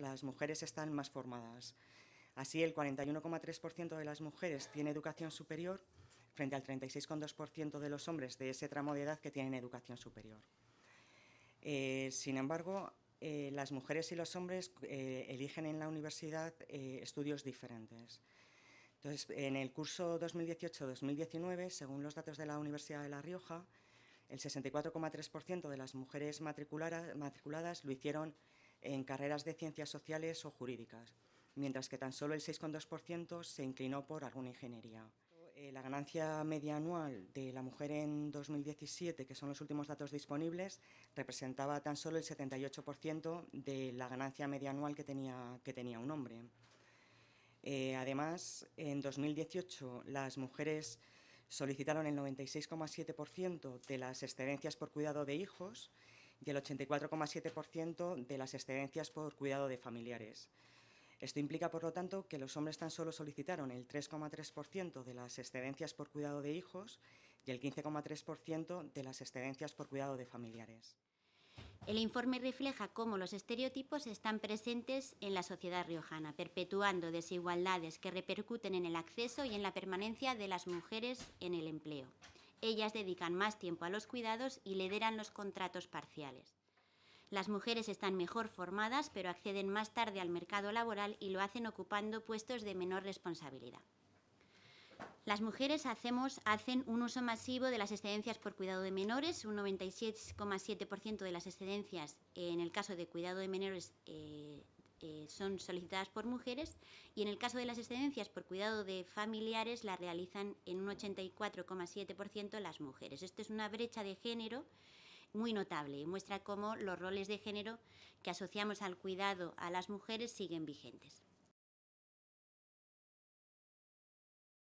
las mujeres están más formadas. Así, el 41,3% de las mujeres tiene educación superior frente al 36,2% de los hombres de ese tramo de edad que tienen educación superior. Eh, sin embargo, eh, las mujeres y los hombres eh, eligen en la universidad estudios diferentes. Entonces, en el curso 2018-2019, según los datos de la Universidad de La Rioja, el 64,3% de las mujeres matriculadas lo hicieron en carreras de ciencias sociales o jurídicas, mientras que tan solo el 6,2% se inclinó por alguna ingeniería. Eh, la ganancia media anual de la mujer en 2017, que son los últimos datos disponibles, representaba tan solo el 78% de la ganancia media anual que tenía, que tenía un hombre. Eh, además, en 2018 las mujeres solicitaron el 96,7% de las excedencias por cuidado de hijos y el 84,7% de las excedencias por cuidado de familiares. Esto implica, por lo tanto, que los hombres tan solo solicitaron el 3,3% de las excedencias por cuidado de hijos y el 15,3% de las excedencias por cuidado de familiares. El informe refleja cómo los estereotipos están presentes en la sociedad riojana, perpetuando desigualdades que repercuten en el acceso y en la permanencia de las mujeres en el empleo ellas dedican más tiempo a los cuidados y lideran los contratos parciales. Las mujeres están mejor formadas, pero acceden más tarde al mercado laboral y lo hacen ocupando puestos de menor responsabilidad. Las mujeres hacemos, hacen un uso masivo de las excedencias por cuidado de menores, un 96,7% de las excedencias eh, en el caso de cuidado de menores eh, son solicitadas por mujeres y en el caso de las excedencias por cuidado de familiares las realizan en un 84,7% las mujeres. Esto es una brecha de género muy notable y muestra cómo los roles de género que asociamos al cuidado a las mujeres siguen vigentes.